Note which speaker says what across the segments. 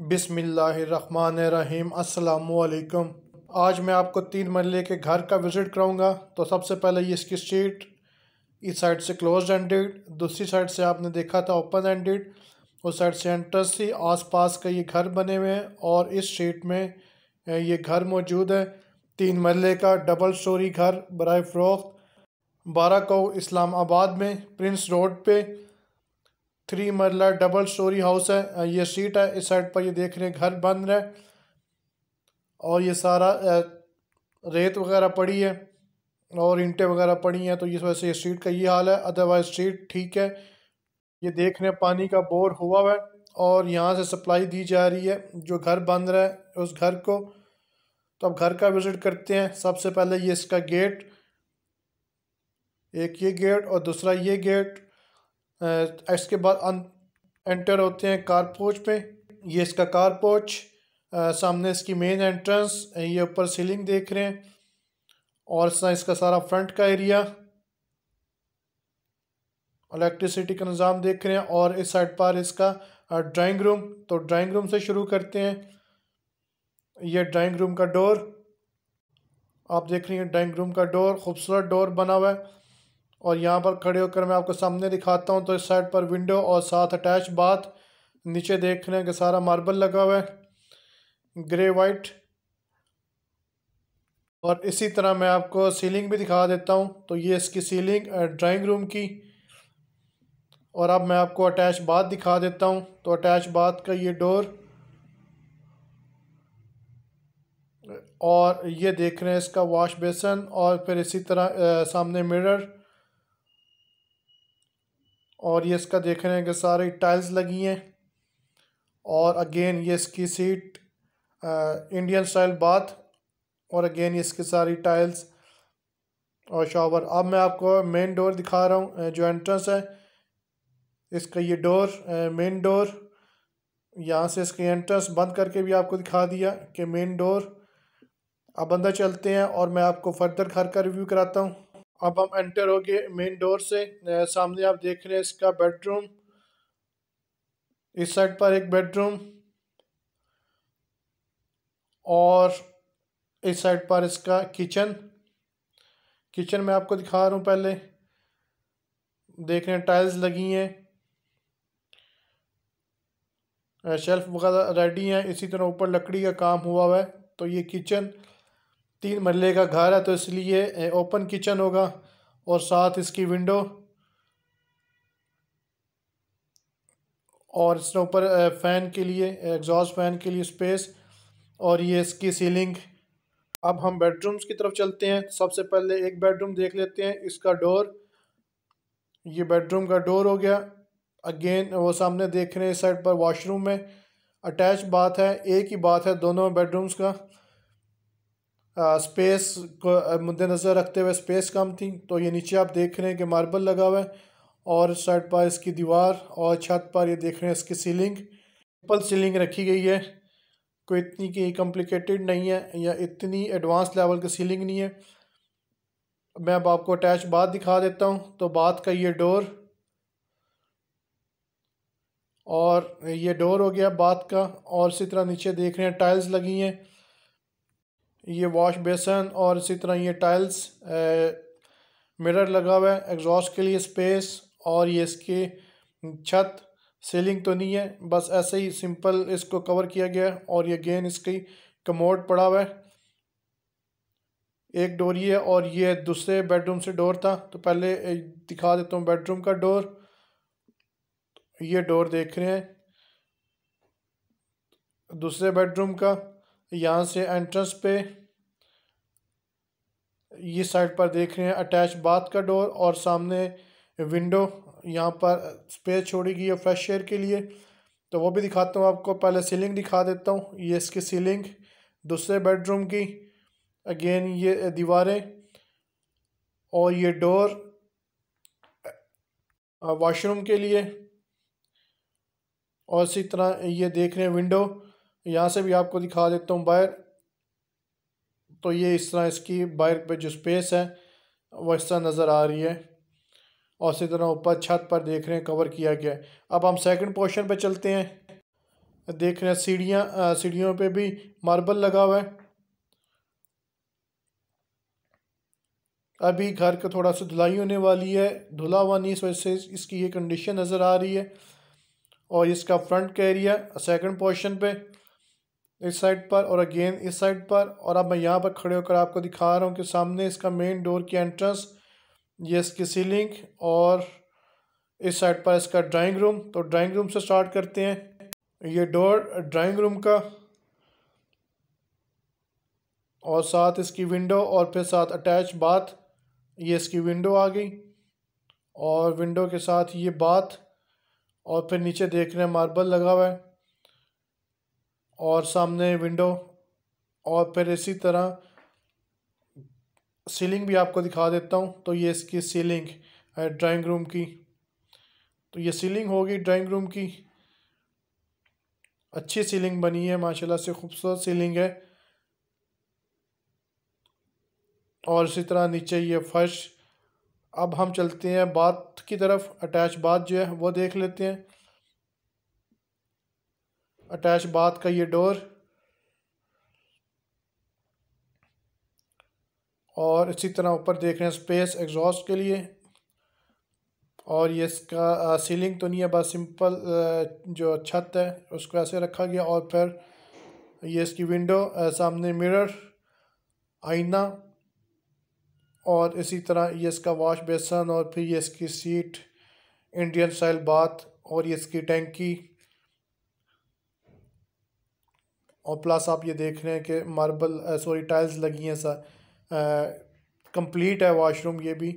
Speaker 1: बिसमीम् असलकम आज मैं आपको तीन मरल के घर का विज़िट कराऊंगा तो सबसे पहले ये इसकी स्ट्रीट इस साइड से क्लोज एंडेड दूसरी साइड से आपने देखा था ओपन एंडेड उस साइड से एंट्रेंस थी आस पास का ये घर बने हुए हैं और इस स्ट्रीट में ये घर मौजूद है तीन मरल का डबल स्टोरी घर बरए फ़रोख्त बारह को इस्लामाबाद में प्रिंस रोड पे three marla double story house है ये सीट है इस साइड पर ये देख रहे हैं घर बन रहा है और ये सारा रेत वगैरह पड़ी है और इंटे वगैरह पड़ी हैं तो इस वजह से ये स्ट्रीट का ये हाल है अदरवाइज स्ट्रीट ठीक है ये देख रहे हैं पानी का बोर हुआ हुआ है और यहाँ से सप्लाई दी जा रही है जो घर बन रहा है उस घर को तो अब घर का विज़िट करते हैं सबसे पहले ये इसका गेट एक ये गेट और दूसरा ये गेट इसके बाद एंटर होते हैं कारपोच पे ये इसका कारपोच सामने इसकी मेन एंट्रेंस ये ऊपर सीलिंग देख रहे हैं और इसका सारा फ्रंट का एरिया इलेक्ट्रिसिटी का निज़ाम देख रहे हैं और इस साइड पर इसका ड्राइंग रूम तो ड्राइंग रूम से शुरू करते हैं ये ड्राइंग रूम का डोर आप देख रहे हैं ड्राइंग रूम का डोर खूबसूरत डोर बना हुआ है और यहाँ पर खड़े होकर मैं आपको सामने दिखाता हूँ तो इस साइड पर विंडो और साथ अटैच बाथ नीचे देख रहे हैं कि सारा मार्बल लगा हुआ है ग्रे वाइट और इसी तरह मैं आपको सीलिंग भी दिखा देता हूँ तो ये इसकी सीलिंग ड्राइंग रूम की और अब मैं आपको अटैच बाथ दिखा देता हूँ तो अटैच बाथ का ये डोर और ये देख रहे हैं इसका वॉश बेसन और फिर इसी तरह आ, सामने मिरर और ये इसका देख रहे हैं कि सारी टाइल्स लगी हैं और अगेन ये इसकी सीट आ, इंडियन स्टाइल बाथ और अगेन ये इसकी सारी टाइल्स और शॉवर अब मैं आपको मेन डोर दिखा रहा हूँ जो एंट्रेंस है इसका ये डोर मेन डोर यहाँ से इसके एंट्रेंस बंद करके भी आपको दिखा दिया कि मेन डोर अब अंदर चलते हैं और मैं आपको फर्दर घर का रिव्यू कराता हूँ अब हम एंटर हो गए मेन डोर से सामने आप देख रहे हैं इसका बेडरूम इस साइड पर एक बेडरूम और इस साइड पर इसका किचन किचन में आपको दिखा रहा हूँ पहले देख रहे हैं टाइल्स लगी हैं शेल्फ वगैरह रेडी हैं इसी तरह ऊपर लकड़ी का काम हुआ हुआ है तो ये किचन तीन मरले का घर है तो इसलिए ओपन किचन होगा और साथ इसकी विंडो और इसके ऊपर फ़ैन के लिए एग्जॉस्ट फैन के लिए स्पेस और ये इसकी सीलिंग अब हम बेडरूम्स की तरफ चलते हैं सबसे पहले एक बेडरूम देख लेते हैं इसका डोर ये बेडरूम का डोर हो गया अगेन वो सामने देख रहे हैं इस साइड पर वॉशरूम में अटैच बात है एक ही बात है दोनों बेडरूम्स का स्पेस को मद्दनज़र रखते हुए स्पेस कम थी तो ये नीचे आप देख रहे हैं कि मार्बल लगा हुआ है और साइड पर इसकी दीवार और छत पर ये देख रहे हैं इसकी सीलिंग ट्रिपल सीलिंग रखी गई है कोई इतनी की कॉम्प्लिकेटेड नहीं है या इतनी एडवांस लेवल की सीलिंग नहीं है मैं अब आपको अटैच बात दिखा देता हूँ तो बात का ये डोर और ये डोर हो गया बात का और इसी तरह नीचे देख रहे हैं टाइल्स लगी हैं ये वॉश बेसन और इसी तरह ये टाइल्स मिरर लगा हुआ है एग्जॉस्ट के लिए स्पेस और ये इसकी छत सीलिंग तो नहीं है बस ऐसे ही सिंपल इसको कवर किया गया है और ये गेन इसकी कमोड पड़ा हुआ है एक डोर ये और ये दूसरे बेडरूम से डोर था तो पहले दिखा देता हूँ बेडरूम का डोर ये डोर देख रहे हैं दूसरे बेडरूम का यहाँ से एंट्रेंस पे ये साइड पर देख रहे हैं अटैच बाथ का डोर और सामने विंडो यहाँ पर स्पेस छोड़ी गई है फ्रेश एयर के लिए तो वो भी दिखाता हूँ आपको पहले सीलिंग दिखा देता हूँ ये इसकी सीलिंग दूसरे बेडरूम की अगेन ये दीवारें और ये डोर वाशरूम के लिए और इसी तरह ये देख रहे हैं विंडो यहाँ से भी आपको दिखा देता हूँ बाहर तो ये इस तरह इसकी बाइक पे जो स्पेस है वह इस तरह नज़र आ रही है और इसी तरह ऊपर छत पर देख रहे हैं कवर किया गया है अब हम सेकंड पोर्शन पे चलते हैं देख रहे हैं सीढ़ियाँ सीढ़ियों पे भी मार्बल लगा हुआ है अभी घर का थोड़ा सा धुलाई होने वाली है धुला हुआ नहीं इस वजह से इसकी ये कंडीशन नज़र आ रही है और इसका फ्रंट का एरिया सेकंड पोर्शन पे इस साइड पर और अगेन इस साइड पर और अब मैं यहाँ पर खड़े होकर आपको दिखा रहा हूँ कि सामने इसका मेन डोर की एंट्रेंस ये इसकी सीलिंग और इस साइड पर इसका ड्राइंग रूम तो ड्राइंग रूम से स्टार्ट करते हैं ये डोर ड्राइंग रूम का और साथ इसकी विंडो और फिर साथ अटैच बाथ ये इसकी विंडो आ गई और विंडो के साथ ये बाथ और फिर नीचे देख रहे हैं मार्बल लगा हुआ है और सामने विंडो और फिर इसी तरह सीलिंग भी आपको दिखा देता हूँ तो ये इसकी सीलिंग है ड्राइंग रूम की तो ये सीलिंग होगी ड्राइंग रूम की अच्छी सीलिंग बनी है माशाल्लाह से खूबसूरत सीलिंग है और इसी तरह नीचे ये फर्श अब हम चलते हैं बाथ की तरफ अटैच बाथ जो है वो देख लेते हैं अटैच बाथ का ये डोर और इसी तरह ऊपर देख रहे हैं स्पेस एग्जॉस्ट के लिए और ये इसका सीलिंग तो नहीं है बस सिंपल जो छत है उसको ऐसे रखा गया और फिर ये इसकी विंडो सामने मिरर आईना और इसी तरह ये इसका वॉश बेसन और फिर ये इसकी सीट इंडियन स्टाइल बाथ और ये इसकी टैंकी और प्लस आप ये देख रहे हैं कि मार्बल सॉरी टाइल्स लगी हैं सर कंप्लीट uh, है वॉशरूम ये भी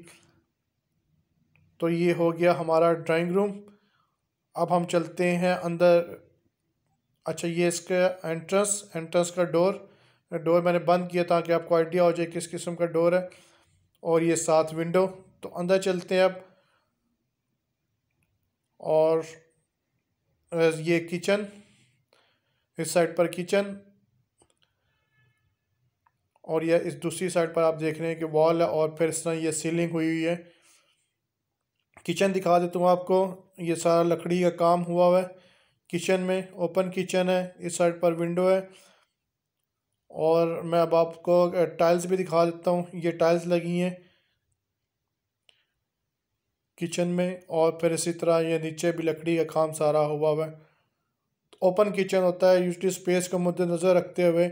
Speaker 1: तो ये हो गया हमारा ड्राइंग रूम अब हम चलते हैं अंदर अच्छा ये इसका एंट्रेंस एंट्रेंस का डोर डोर मैंने बंद किया ताकि आपको आइडिया हो जाए किस किस्म का डोर है और ये सात विंडो तो अंदर चलते हैं अब और uh, ये किचन इस साइड पर किचन और यह इस दूसरी साइड पर आप देख रहे हैं कि वॉल है और फिर इस तरह यह सीलिंग हुई हुई है किचन दिखा देता हूँ आपको ये सारा लकड़ी का काम हुआ हुआ है किचन में ओपन किचन है इस साइड पर विंडो है और मैं अब आपको टाइल्स भी दिखा देता हूँ ये टाइल्स लगी हैं किचन में और फिर इसी तरह ये नीचे भी लकड़ी का काम सारा हुआ हुआ है ओपन किचन होता है यूजली स्पेस को मद्देनज़र रखते हुए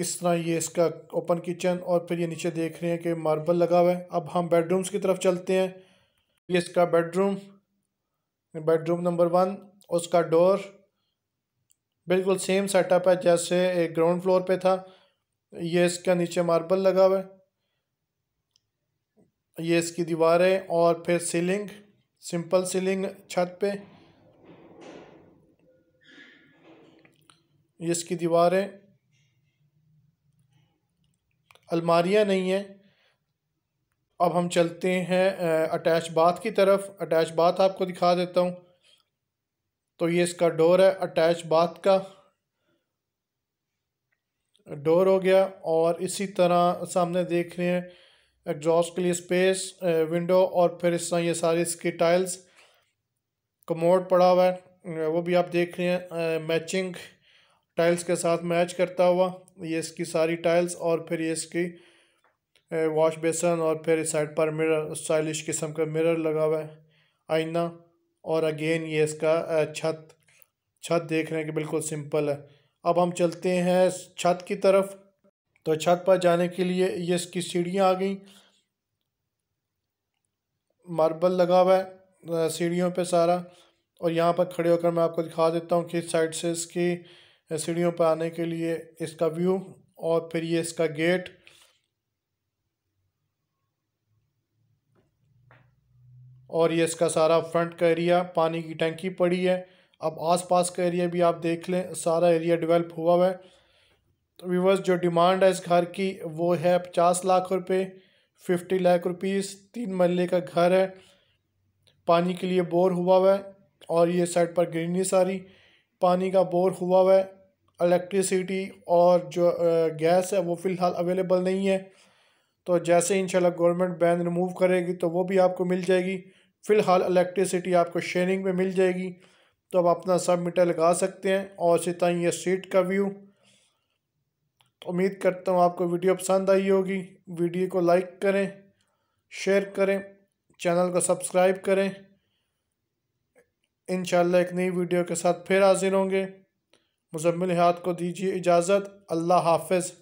Speaker 1: इस तरह ये इसका ओपन किचन और फिर ये नीचे देख रहे हैं कि मार्बल लगा हुआ है अब हम बेडरूम्स की तरफ चलते हैं ये इसका बेडरूम बेडरूम नंबर वन उसका डोर बिल्कुल सेम सेटअप है जैसे एक ग्राउंड फ्लोर पे था ये इसका नीचे मार्बल लगा हुआ है ये इसकी दीवारें और फिर सीलिंग सिंपल सीलिंग छत पे जिसकी दीवारें अलमारियाँ नहीं हैं अब हम चलते हैं अटैच बाथ की तरफ अटैच बाथ आपको दिखा देता हूँ तो ये इसका डोर है अटैच बाथ का डोर हो गया और इसी तरह सामने देख रहे हैं एग्जॉस्ट के लिए स्पेस विंडो और फिर इस तरह ये सारी इसकी टाइल्स कमोड पड़ा हुआ है वो भी आप देख रहे हैं मैचिंग टाइल्स के साथ मैच करता हुआ ये इसकी सारी टाइल्स और फिर ये इसकी वॉश बेसन और फिर इस साइड पर मिरर स्टाइलिश किस्म का मिरर लगा हुआ है आईना और अगेन ये इसका छत छत देख रहे हैं कि बिल्कुल सिंपल है अब हम चलते हैं छत की तरफ तो छत पर जाने के लिए ये इसकी सीढ़ियाँ आ गई मार्बल लगा हुआ है सीढ़ियों पे सारा और यहाँ पर खड़े होकर मैं आपको दिखा देता हूँ कि साइड से इसकी सीढ़ियों पर आने के लिए इसका व्यू और फिर ये इसका गेट और ये इसका सारा फ्रंट का एरिया पानी की टंकी पड़ी है अब आसपास का एरिया भी आप देख लें सारा एरिया डेवलप हुआ हुआ है तो व्यूवर्स जो डिमांड है इस घर की वो है पचास लाख रुपए फिफ्टी लाख रुपीस तीन मरले का घर है पानी के लिए बोर हुआ हुआ है और ये साइड पर ग्रीनरी सारी पानी का बोर हुआ हुआ है इलेक्ट्रिसिटी और जो गैस है वो फ़िलहाल अवेलेबल नहीं है तो जैसे इंशाल्लाह गवर्नमेंट बैन रिमूव करेगी तो वो भी आपको मिल जाएगी फ़िलहाल इलेक्ट्रिसिटी आपको शेयरिंग में मिल जाएगी तो आप अपना सब मीटर लगा सकते हैं और इसी तरह ये स्ट्रीट का व्यू तो उम्मीद करता हूँ आपको वीडियो पसंद आई होगी वीडियो को लाइक करें शेयर करें चैनल को सब्सक्राइब करें इन एक नई वीडियो के साथ फिर हाजिर होंगे मुजम्मिल हयात को दीजिए इजाज़त अल्लाह हाफिज़